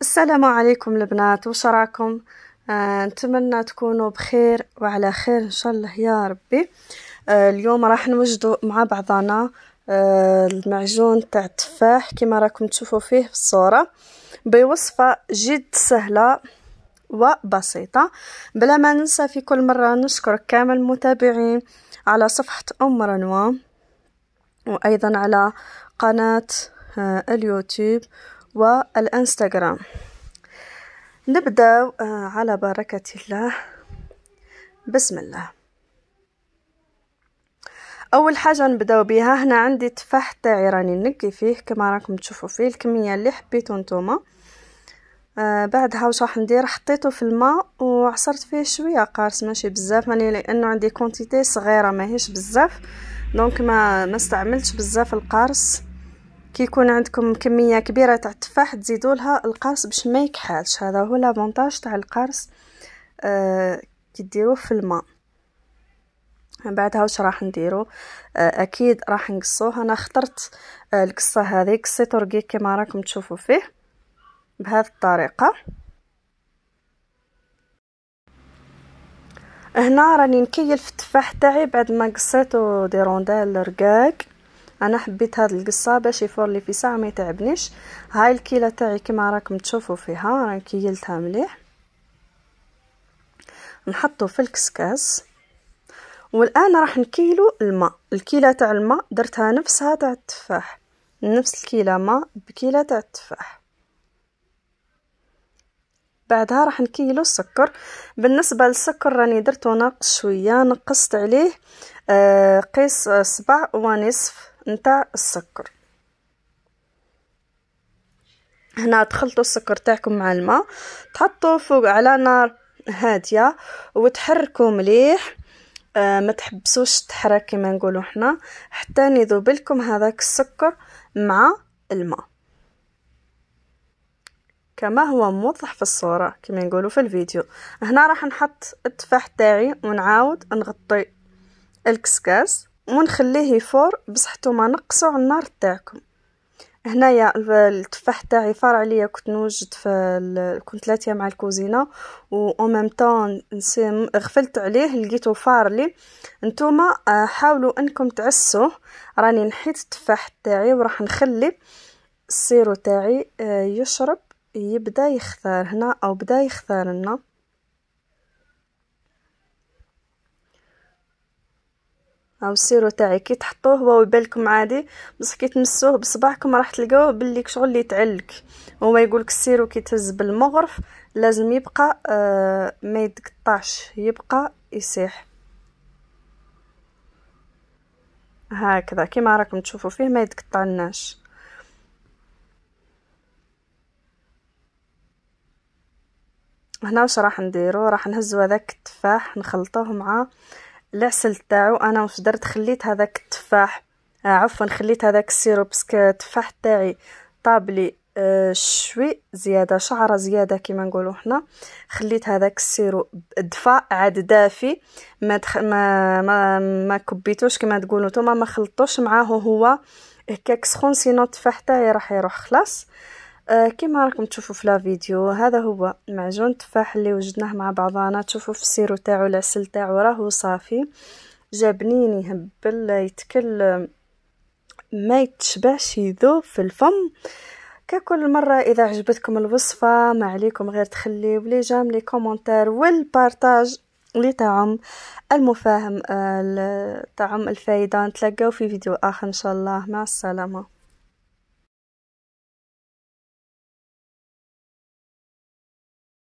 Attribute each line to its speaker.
Speaker 1: السلام عليكم البنات وش راكم آه نتمنى تكونوا بخير وعلى خير ان شاء الله يا ربي آه اليوم راح نوجدوا مع بعضنا آه المعجون تاع التفاح كما راكم تشوفوا فيه في الصوره بوصفه جد سهله وبسيطة بلا ما ننسى في كل مرة نشكر كامل المتابعين على صفحة أم رنوى وأيضا على قناة آه، اليوتيوب والانستغرام نبدا آه، على بركه الله بسم الله اول حاجه نبداو بها هنا عندي تفاح تاعي راني نقي فيه كما راكم تشوفوا فيه الكميه اللي حبيتو نتوما آه بعدها واش راح ندير حطيته في الماء وعصرت فيه شويه قارص ماشي بزاف ماني لانه عندي كونتيتي صغيره ماهيش بزاف دونك ما ما استعملتش بزاف القارص كي يكون عندكم كميه كبيره تاع التفاح تزيدوا لها القرص باش ما يكحلش هذا هو لافونتاج تاع القرص آه كي ديروه في الماء بعدها واش راح نديرو آه اكيد راح نقصوه انا اخترت آه القصه هذه قصيت رقيق كما راكم تشوفوا فيه بهذه الطريقه هنا راني نكيل في التفاح تاعي بعد ما قصيت دي روندال رقاق انا حبيت هاد القصه باش يفور لي في ساعه ما يتعبنيش هاي الكيله تاعي كما راكم تشوفوا فيها راني كيلتها مليح نحطو في الكسكاس والان راح نكيلو الماء الكيله تاع الماء درتها نفسها تاع التفاح نفس الكيله ماء بكيله تاع التفاح بعدها راح نكيلو السكر بالنسبه للسكر راني درتو ناقص شويه نقصت عليه آه، قيس آه، سبع ونصف نتاع السكر هنا تخلطوا السكر تاعكم مع الماء تحطوا فوق على نار هاديه وتحركوا مليح آه ما تحبسوش تحرك كما نقولوا حنا حتى يذوب لكم هذاك السكر مع الماء كما هو موضح في الصورة كما نقولوا في الفيديو هنا راح نحط التفاح تاعي ونعاود نغطي الكسكاس ونخليه يفور بصحتو ما نقصو على النار تاعكم هنايا التفاح تاعي فار عليا كنت نوجد في كنت لاتيه مع الكوزينه و او ميم طون غفلت عليه لقيته فار لي نتوما آه، حاولوا انكم تعسوه راني نحيت التفاح تاعي وراح نخلي السيرو تاعي آه، يشرب يبدا يختار هنا او بدا يختار لنا او السيرو تاعي كي تحطوه هو يبالكم عادي بصح كي تمسوه بصباعكم راح تلقاوه باللي شغل اللي تعلك هو يقولك السيرو كي تهز بالمغرف لازم يبقى آه ما يتقطعش يبقى يسيح هكذا كيما راكم تشوفوا فيه ما يتقطعناش هنا واش راح نديرو راح نهزو هذاك التفاح نخلطوه مع العسل تاعو انا واش درت خليت هذاك التفاح آه عفوا خليت هذاك السيروب باسكو التفاح تاعي طابلي آه شوي زياده شعره زياده كيما نقولوا حنا خليت هذاك السيرو دفا عاد دافي ما دخ... ما ما, ما كبيتوش كيما تقولوا نتوما ما خلطوش معاه هو هكاك سخون سينو التفاح تاعي راح يروح خلاص آه كما راكم تشوفوا في لا فيديو هذا هو معجون التفاح اللي وجدناه مع بعضنا تشوفوا في السيرو تاعو العسل تاعو راهو صافي جا بنين يهبل يتكل ما يتشبعش يذوب في الفم ككل مرة إذا عجبتكم الوصفة ما عليكم غير تخليو لي جام لي كومنتار والبارتاج لطعم المفاهم آه، طعم الفايدة نتلاقاو في فيديو آخر إن شاء الله مع السلامة